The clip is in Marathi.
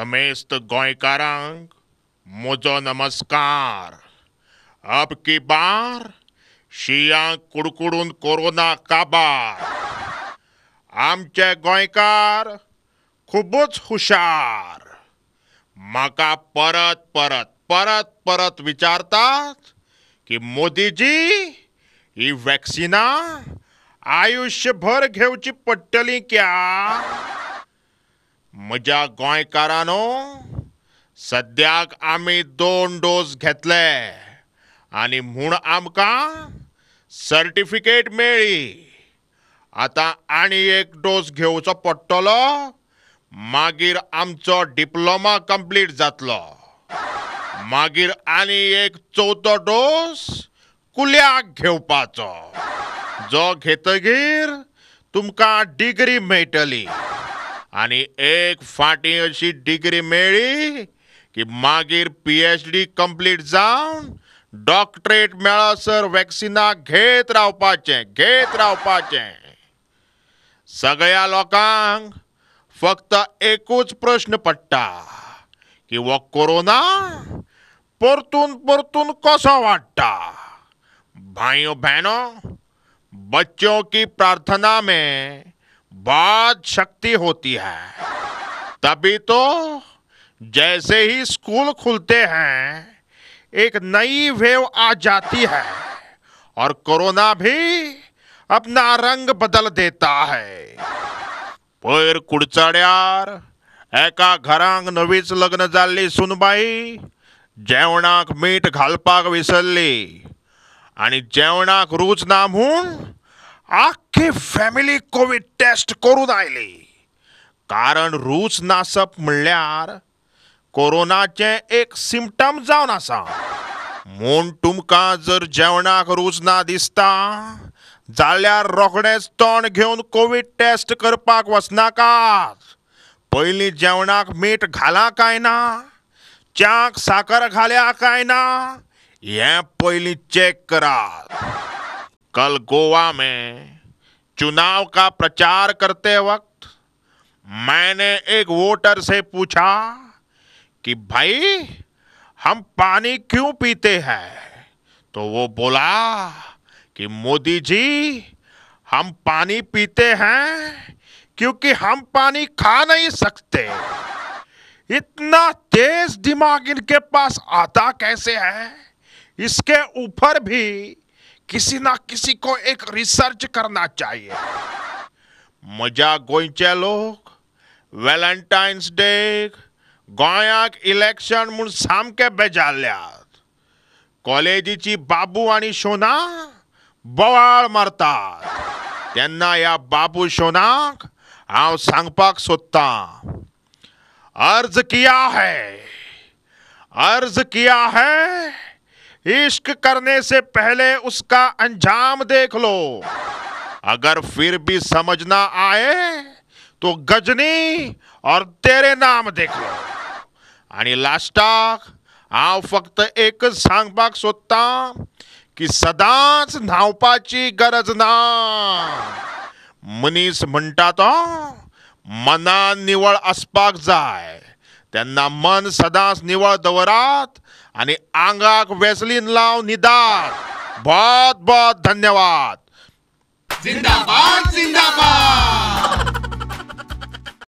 समेस्त गोयकारांक मोजो नमस्कार अब की बार शिया कुडकुडून कोरोना काबार आमचे गोयकार खुबूच हुशार माका परत परत परत परत विचारतात की मोदीजी ही वॅक्सिनां आयुष्यभर घेऊची पडटली क्या म्हज्या गोंयकारांनो सद्याक आमी दोन डोस घेतले आनी म्हूण आमकां सर्टिफिकेट मेळ्ळी आता आनी एक डोस घेवचो पडटलो मागीर आमचो डिप्लोमा कंप्लीट जातलो मागीर आनी एक चवथो डोस कुल्याक घेवपाचो जो घेतगीर तुमकां डिग्री मेळटली आणि एक फाटी अशी डिग्री मेळी की मागीर पी एच डी कंप्लीट जावन डॉक्टरेट मेळसर वॅक्सिना घेत रावपाचे घेत रावपाचे सगळ्या लोकांक फक्त एकूच प्रश्न पडटा की वो कोरोना परतून परतून कसो वाडटा भाइयों भेनो बच्चों की प्रार्थना में बाद शक्ति होती है तभी तो जैसे ही स्कूल खुलते हैं एक नई वेव आ जाती है और कोरोना भी अपना रंग बदल देता है पैर कुडचड्यार एका घरांग नवीच लग्न जाल्ली सुनबाई जेवणाक मीठ घालपाक विसरली आणि जेवणाक रूच ना म्हणून आख्खी फॅमिली कोविड टेस्ट करून आयली कारण रूच नासप म्हणल्यार कोरोनाचे एक सिमटम जावन आसा म्हूण तुमकां जर जेवणाक रूच ना दिसता जाल्यार रोखडेच तोंड घेवन कोविड टेस्ट करपाक वचनाकात पयलीं जेवणाक मीठ घाला काय ना च्याक साकर घाल्या काय ना हें पयलीं चॅक करात कल गोवा में चुनाव का प्रचार करते वक्त मैंने एक वोटर से पूछा कि भाई हम पानी क्यों पीते हैं तो वो बोला कि मोदी जी हम पानी पीते हैं क्योंकि हम पानी खा नहीं सकते इतना तेज दिमाग इनके पास आता कैसे है इसके ऊपर भी किसी ना किसी को एक रिसर्च करना चाहिए मजा गोयचे लोक व्हॅलेंटायन्स डे गोंयाक इलेक्शन म्हूण सामके बेजारल्यात कॉलेजीची बाबू आणि शोना बोवाळ मारतात तेन्ना या बाबू शोनाक हांव सांगपाक सोदतां अर्ज किया है अर्ज किया है इश्क करने से पहले उसका अंजाम देख लो अगर फिर भी समझ ना आए तो गजनी और तेरे नाम देख लो आणि लास्टाक हांव फक्त एकच सांगपाक सोदतां की सदांच न्हांवपाची गरज ना मनीस म्हणटा तो मनान निवळ असपाक जाय त्यांना मन सदांच निवळ दवरात आणि आंगाक वेसलीन लाव निदार बहुत बहुत धन्यवाद जिंदाबाद जिंदाबाद